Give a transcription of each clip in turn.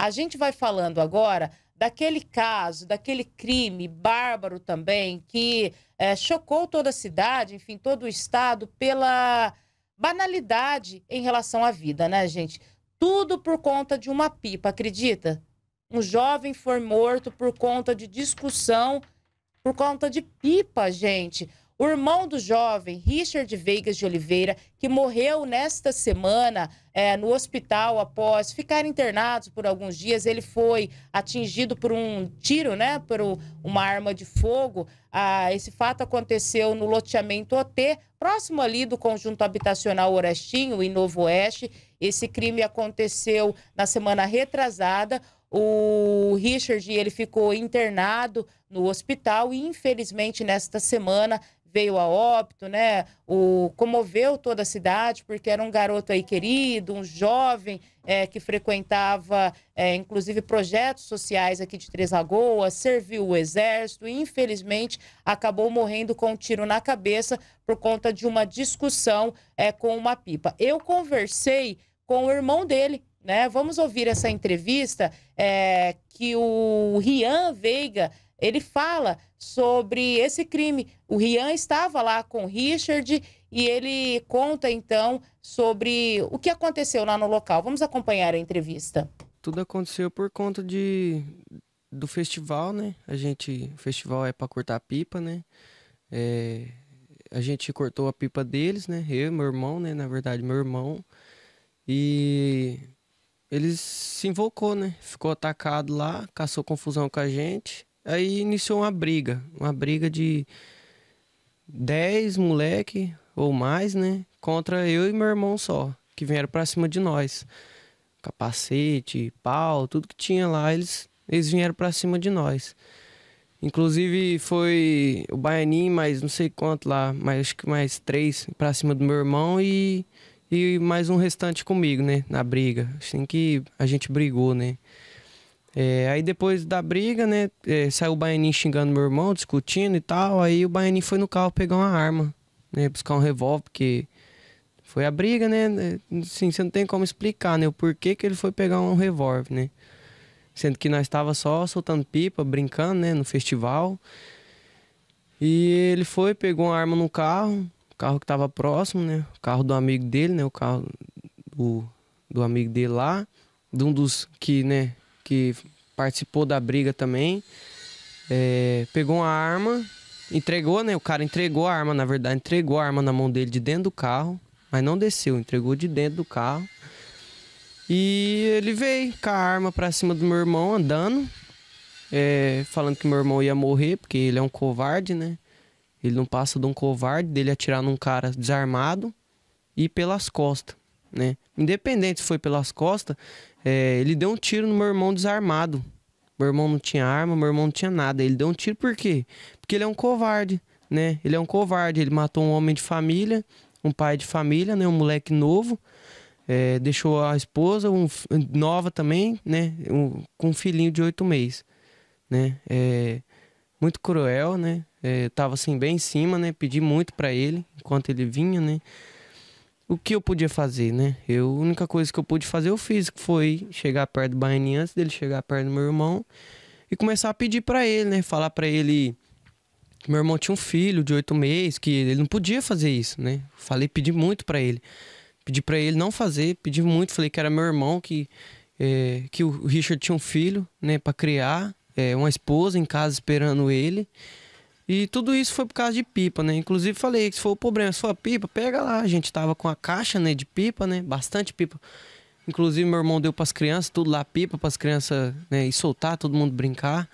A gente vai falando agora daquele caso, daquele crime bárbaro também, que é, chocou toda a cidade, enfim, todo o estado, pela banalidade em relação à vida, né, gente? Tudo por conta de uma pipa, acredita? Um jovem foi morto por conta de discussão, por conta de pipa, gente. O irmão do jovem, Richard Veigas de Oliveira, que morreu nesta semana é, no hospital após ficar internado por alguns dias, ele foi atingido por um tiro, né, por uma arma de fogo. Ah, esse fato aconteceu no loteamento OT, próximo ali do conjunto habitacional Orestinho, em Novo Oeste. Esse crime aconteceu na semana retrasada. O Richard ele ficou internado no hospital e infelizmente nesta semana veio a óbito, né? O comoveu toda a cidade porque era um garoto aí querido, um jovem é, que frequentava, é, inclusive, projetos sociais aqui de Três Lagoas, serviu o exército e, infelizmente, acabou morrendo com um tiro na cabeça por conta de uma discussão é, com uma pipa. Eu conversei com o irmão dele, né? Vamos ouvir essa entrevista é, que o Rian Veiga ele fala sobre esse crime. O Rian estava lá com o Richard e ele conta então sobre o que aconteceu lá no local. Vamos acompanhar a entrevista. Tudo aconteceu por conta de do festival, né? A gente, o festival é para cortar a pipa, né? É, a gente cortou a pipa deles, né? Eu, meu irmão, né? Na verdade, meu irmão e eles se invocou, né? Ficou atacado lá, caçou confusão com a gente. Aí iniciou uma briga, uma briga de 10 moleque ou mais, né? Contra eu e meu irmão só, que vieram pra cima de nós. Capacete, pau, tudo que tinha lá, eles, eles vieram pra cima de nós. Inclusive foi o Baianinho, mais não sei quanto lá, mas acho que mais três pra cima do meu irmão e, e mais um restante comigo, né? Na briga. Assim que a gente brigou, né? É, aí depois da briga, né? É, saiu o Baianinho xingando meu irmão, discutindo e tal. Aí o Baianinho foi no carro pegar uma arma, né? Buscar um revólver, porque foi a briga, né? né sim você não tem como explicar, né? O porquê que ele foi pegar um revólver, né? Sendo que nós estava só soltando pipa, brincando, né? No festival. E ele foi, pegou uma arma no carro, o carro que estava próximo, né? O carro do amigo dele, né? O carro do, do amigo dele lá. De um dos que, né? que participou da briga também, é, pegou uma arma, entregou, né? O cara entregou a arma, na verdade, entregou a arma na mão dele de dentro do carro, mas não desceu, entregou de dentro do carro. E ele veio com a arma pra cima do meu irmão andando, é, falando que meu irmão ia morrer, porque ele é um covarde, né? Ele não passa de um covarde dele atirar num cara desarmado e pelas costas, né? Independente se foi pelas costas, é, ele deu um tiro no meu irmão desarmado. Meu irmão não tinha arma, meu irmão não tinha nada. Ele deu um tiro por quê? Porque ele é um covarde, né? Ele é um covarde. Ele matou um homem de família, um pai de família, né? Um moleque novo. É, deixou a esposa, um, nova também, né? Um, com um filhinho de oito meses, né? É, muito cruel, né? É, tava assim bem em cima, né? Pedi muito para ele enquanto ele vinha, né? o que eu podia fazer, né? Eu, a única coisa que eu pude fazer, eu fiz, que foi chegar perto do Bahrein antes dele chegar perto do meu irmão e começar a pedir para ele, né? Falar para ele que meu irmão tinha um filho de oito meses, que ele não podia fazer isso, né? Falei, pedi muito para ele. Pedi para ele não fazer, pedi muito, falei que era meu irmão, que, é, que o Richard tinha um filho, né, para criar, é, uma esposa em casa esperando ele. E tudo isso foi por causa de pipa, né? Inclusive falei que se for o problema, se for a pipa, pega lá. A gente tava com a caixa, né, de pipa, né? Bastante pipa. Inclusive meu irmão deu para as crianças, tudo lá pipa para as crianças, né, e soltar, todo mundo brincar.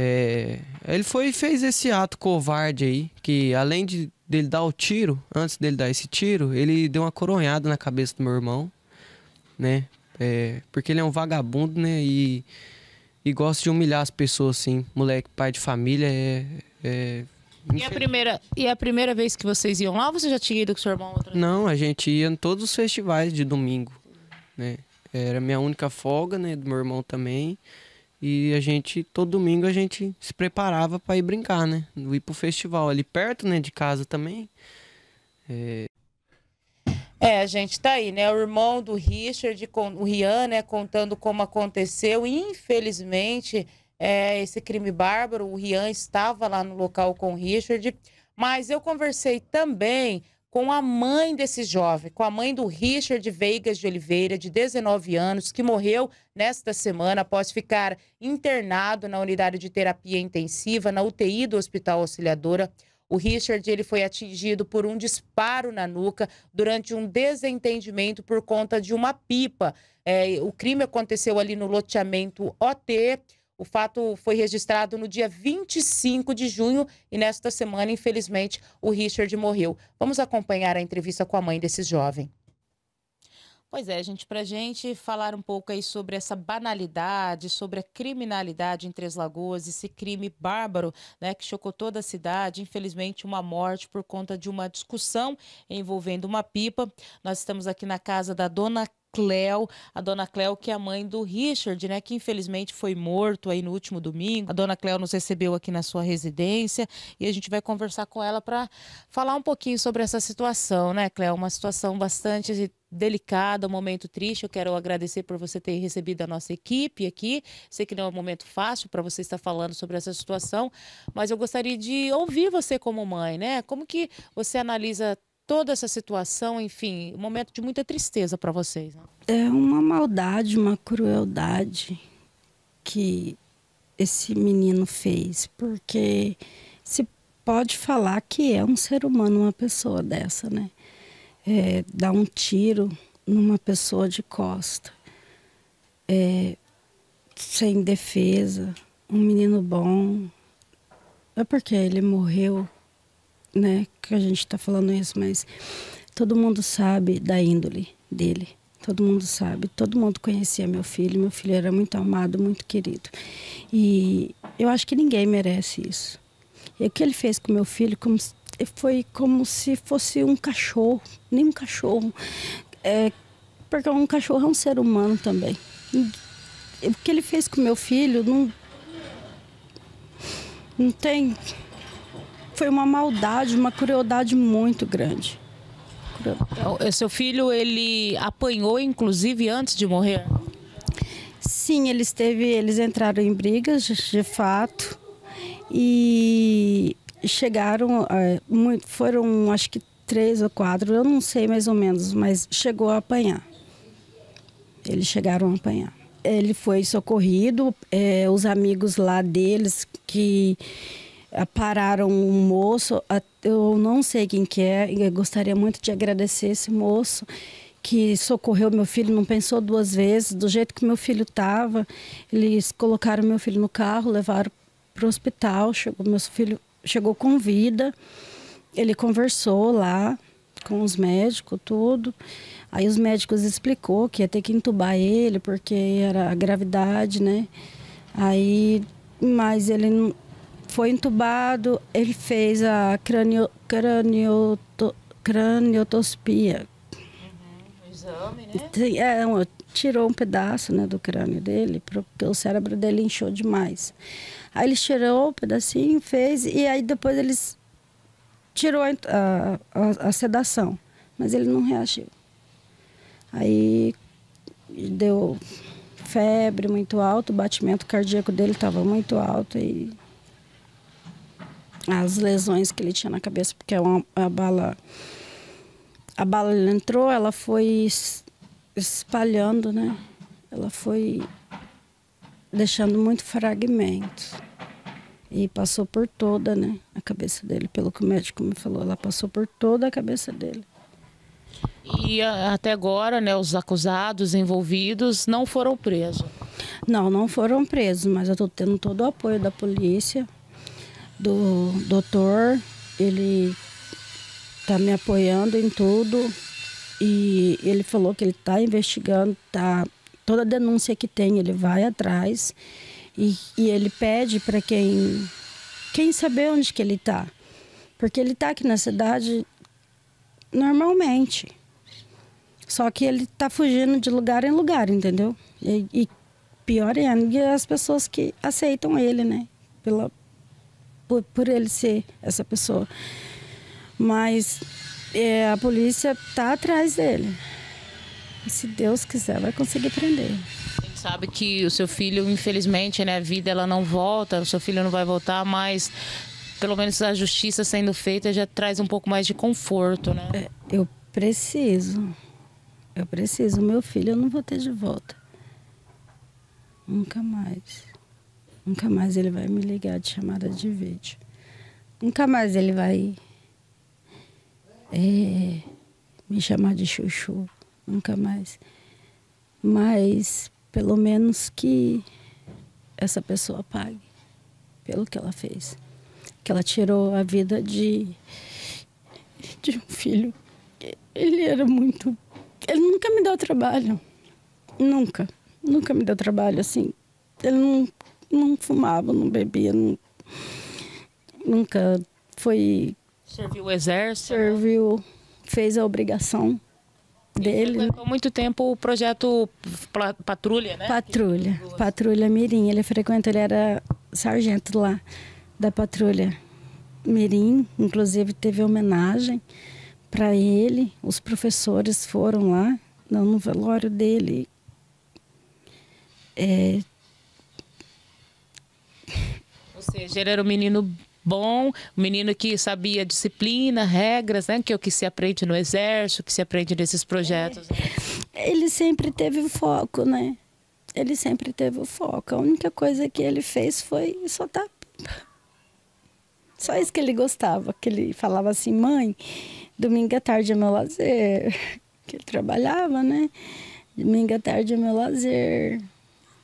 É... ele foi fez esse ato covarde aí, que além de dele dar o tiro, antes dele dar esse tiro, ele deu uma coronhada na cabeça do meu irmão, né? É... porque ele é um vagabundo, né? E e gosta de humilhar as pessoas, assim. Moleque, pai de família, é, é, e a, primeira, e a primeira vez que vocês iam lá, ou você já tinha ido com seu irmão? Outra Não, a gente ia em todos os festivais de domingo, né? Era minha única folga, né? Do meu irmão também. E a gente, todo domingo, a gente se preparava para ir brincar, né? Ir pro festival ali perto, né? De casa também. É... É, a gente tá aí, né? O irmão do Richard, o Rian, né? Contando como aconteceu. Infelizmente, é, esse crime bárbaro. O Rian estava lá no local com o Richard. Mas eu conversei também com a mãe desse jovem, com a mãe do Richard Veigas de Oliveira, de 19 anos, que morreu nesta semana após ficar internado na unidade de terapia intensiva, na UTI do Hospital Auxiliadora. O Richard ele foi atingido por um disparo na nuca durante um desentendimento por conta de uma pipa. É, o crime aconteceu ali no loteamento OT o fato foi registrado no dia 25 de junho e nesta semana, infelizmente, o Richard morreu. Vamos acompanhar a entrevista com a mãe desse jovem. Pois é, gente, para gente falar um pouco aí sobre essa banalidade, sobre a criminalidade em Três Lagoas, esse crime bárbaro, né, que chocou toda a cidade, infelizmente uma morte por conta de uma discussão envolvendo uma pipa. Nós estamos aqui na casa da dona Cléo, a dona Cléo que é a mãe do Richard, né, que infelizmente foi morto aí no último domingo. A dona Cléo nos recebeu aqui na sua residência e a gente vai conversar com ela para falar um pouquinho sobre essa situação, né, Cléo? Uma situação bastante delicada, um momento triste. Eu quero agradecer por você ter recebido a nossa equipe aqui. Sei que não é um momento fácil para você estar falando sobre essa situação, mas eu gostaria de ouvir você como mãe, né? Como que você analisa toda essa situação, enfim, um momento de muita tristeza para vocês. Né? É uma maldade, uma crueldade que esse menino fez, porque se pode falar que é um ser humano uma pessoa dessa, né? É, dar um tiro numa pessoa de costa, é, sem defesa, um menino bom, é porque ele morreu né, que a gente está falando isso, mas todo mundo sabe da índole dele. Todo mundo sabe, todo mundo conhecia meu filho. Meu filho era muito amado, muito querido. E eu acho que ninguém merece isso. E o que ele fez com meu filho como, foi como se fosse um cachorro, nem um cachorro. É, porque um cachorro é um ser humano também. E, o que ele fez com meu filho não, não tem foi uma maldade, uma crueldade muito grande. Então, o seu filho, ele apanhou, inclusive, antes de morrer? Sim, eles, teve, eles entraram em brigas, de fato, e chegaram, é, foram acho que três ou quatro, eu não sei mais ou menos, mas chegou a apanhar. Eles chegaram a apanhar. Ele foi socorrido, é, os amigos lá deles que eh, pararam um moço, eu não sei quem que é, gostaria muito de agradecer esse moço que socorreu meu filho, não pensou duas vezes, do jeito que meu filho estava, eles colocaram meu filho no carro, levaram para o hospital, chegou meu filho chegou com vida. Ele conversou lá com os médicos, tudo. Aí os médicos explicou que ia ter que entubar ele porque era a gravidade, né? Aí mas ele não foi entubado, ele fez a cranio, craniotospia. Uhum, exame, né? É, tirou um pedaço né, do crânio dele, porque o cérebro dele inchou demais. Aí ele tirou o um pedacinho, fez, e aí depois eles tirou a, a, a sedação, mas ele não reagiu. Aí deu febre muito alta, o batimento cardíaco dele estava muito alto e as lesões que ele tinha na cabeça, porque é uma, a bala. A bala ele entrou, ela foi espalhando, né? Ela foi deixando muito fragmentos. E passou por toda, né? A cabeça dele, pelo que o médico me falou, ela passou por toda a cabeça dele. E até agora, né, os acusados envolvidos não foram presos? Não, não foram presos, mas eu estou tendo todo o apoio da polícia, do doutor, ele está me apoiando em tudo e ele falou que ele está investigando, tá toda denúncia que tem ele vai atrás e, e ele pede para quem quem saber onde que ele está, porque ele está aqui na cidade normalmente, só que ele está fugindo de lugar em lugar, entendeu? E, e pior ainda as pessoas que aceitam ele, né? Pela, por, por ele ser essa pessoa. Mas é, a polícia está atrás dele. E se Deus quiser, vai conseguir prender. sabe que o seu filho, infelizmente, né, a vida ela não volta, o seu filho não vai voltar, mas pelo menos a justiça sendo feita já traz um pouco mais de conforto, né? É, eu preciso. Eu preciso. Meu filho eu não vou ter de volta. Nunca mais. Nunca mais ele vai me ligar de chamada de vídeo. Nunca mais ele vai é, me chamar de chuchu. Nunca mais. Mas pelo menos que essa pessoa pague pelo que ela fez. Que ela tirou a vida de, de um filho. Ele era muito. Ele nunca me deu trabalho. Nunca. Nunca me deu trabalho assim. Ele não não fumava, não bebia, não, nunca foi. Serviu o exército? Serviu, fez a obrigação dele. Frequentou muito tempo o projeto Patrulha, né? Patrulha, Patrulha Mirim. Ele frequentou, ele era sargento lá da Patrulha Mirim. Inclusive teve homenagem para ele. Os professores foram lá no velório dele. É, seja, ele era um menino bom, um menino que sabia disciplina, regras, né? Que é o que se aprende no exército, que se aprende nesses projetos. É. Ele sempre teve o foco, né? Ele sempre teve o foco. A única coisa que ele fez foi soltar tá só isso que ele gostava, que ele falava assim, mãe, domingo à tarde é meu lazer. Que ele trabalhava, né? Domingo à tarde é meu lazer.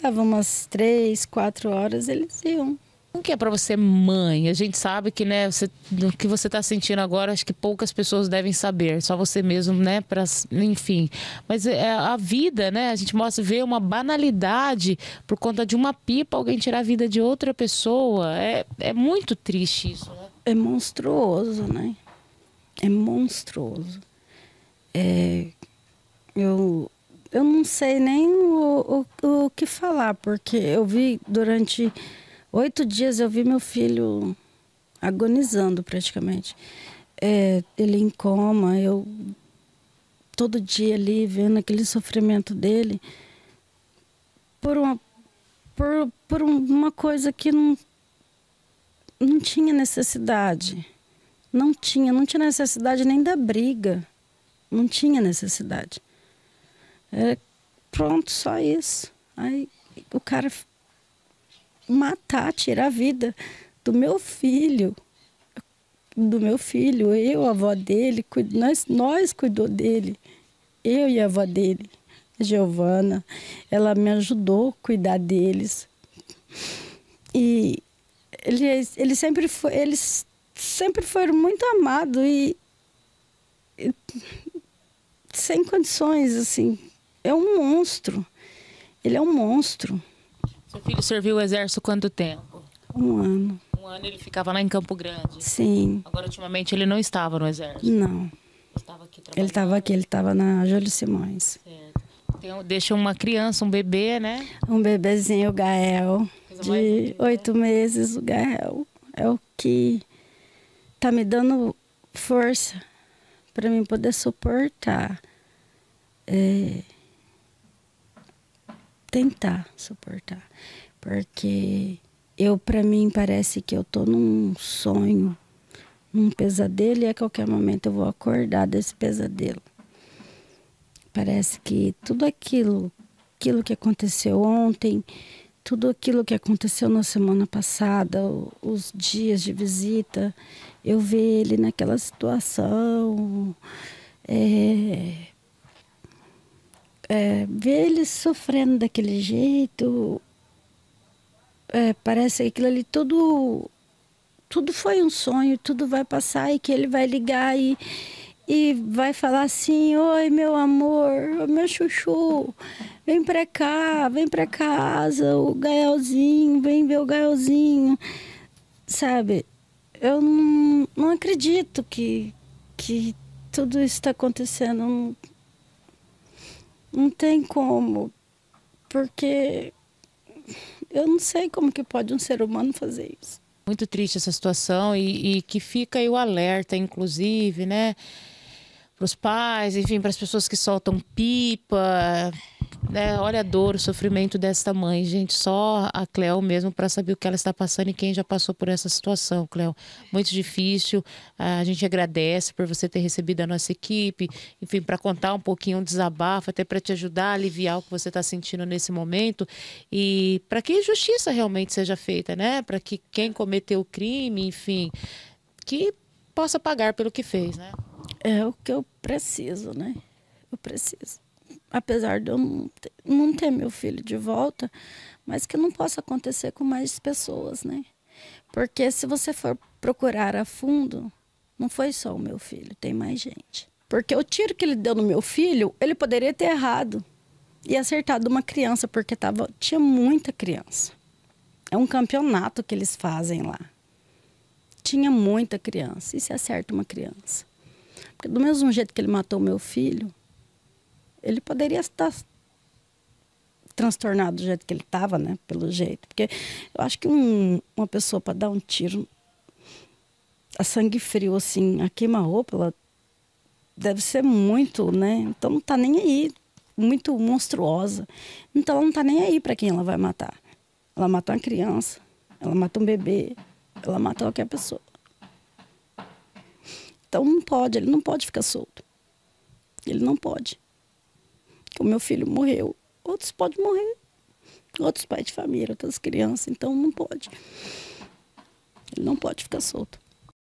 Dava umas três, quatro horas, eles iam. Como que é para você mãe? A gente sabe que, né, você, o que você está sentindo agora, acho que poucas pessoas devem saber, só você mesmo, né, para enfim. Mas é, a vida, né, a gente mostra ver uma banalidade por conta de uma pipa alguém tirar a vida de outra pessoa. É, é muito triste isso, né? É monstruoso, né? É monstruoso. É, eu eu não sei nem o, o, o que falar, porque eu vi durante Oito dias eu vi meu filho agonizando praticamente. É, ele em coma, eu todo dia ali vendo aquele sofrimento dele por uma, por, por uma coisa que não, não tinha necessidade. Não tinha, não tinha necessidade nem da briga. Não tinha necessidade. Era é, pronto, só isso. Aí o cara matar, tirar a vida do meu filho. Do meu filho, eu, a avó dele, nós, nós cuidou dele. Eu e a avó dele, a Giovana, ela me ajudou a cuidar deles. E eles, eles sempre foi, eles sempre foram muito amados e, e sem condições, assim. É um monstro. Ele é um monstro. Seu filho serviu o exército quanto tempo? Um ano. Um ano ele ficava lá em Campo Grande? Sim. Agora, ultimamente, ele não estava no exército? Não. Estava ele estava aqui, ele estava na Júlio Simões. Certo. Tem, deixa uma criança, um bebê, né? Um bebezinho, o Gael, de né? oito meses, o Gael. É o que tá me dando força para mim poder suportar. É tentar suportar. Porque eu, para mim, parece que eu tô num sonho, num pesadelo, e a qualquer momento eu vou acordar desse pesadelo. Parece que tudo aquilo, aquilo que aconteceu ontem, tudo aquilo que aconteceu na semana passada, os dias de visita, eu ver ele naquela situação. É é, ver ele sofrendo daquele jeito, é, parece que aquilo ali tudo, tudo foi um sonho, tudo vai passar e que ele vai ligar e, e vai falar assim: Oi, meu amor, meu chuchu, vem pra cá, vem pra casa, o Gaelzinho, vem ver o Gaelzinho, sabe? Eu não, não acredito que, que tudo isso está acontecendo. Não tem como. Porque eu não sei como que pode um ser humano fazer isso. Muito triste essa situação e, e que fica aí o alerta, inclusive, né? Para os pais, enfim, para as pessoas que soltam pipa, né? olha a dor, o sofrimento desta mãe, gente. Só a Cléo mesmo para saber o que ela está passando e quem já passou por essa situação, Cléo. Muito difícil. A gente agradece por você ter recebido a nossa equipe, enfim, para contar um pouquinho, um desabafo, até para te ajudar a aliviar o que você está sentindo nesse momento e para que justiça realmente seja feita, né? Para que quem cometeu o crime, enfim, que possa pagar pelo que fez, né? É o que eu preciso, né? Eu preciso apesar de eu não ter, não ter meu filho de volta, mas que não possa acontecer com mais pessoas, né? Porque se você for procurar a fundo, não foi só o meu filho, tem mais gente. Porque o tiro que ele deu no meu filho, ele poderia ter errado e acertado uma criança, porque tava, tinha muita criança. É um campeonato que eles fazem lá. Tinha muita criança. E se acerta uma criança? Porque do mesmo jeito que ele matou meu filho, ele poderia estar transtornado do jeito que ele estava, né? Pelo jeito. Porque eu acho que um, uma pessoa para dar um tiro a sangue frio, assim, a queima-roupa, ela deve ser muito, né? Então não tá nem aí. Muito monstruosa. Então ela não tá nem aí para quem ela vai matar. Ela mata uma criança, ela mata um bebê, ela mata qualquer pessoa. Então não pode, ele não pode ficar solto. Ele não pode o meu filho morreu. Outros podem morrer, outros pais de família, outras crianças, então não pode. Ele não pode ficar solto.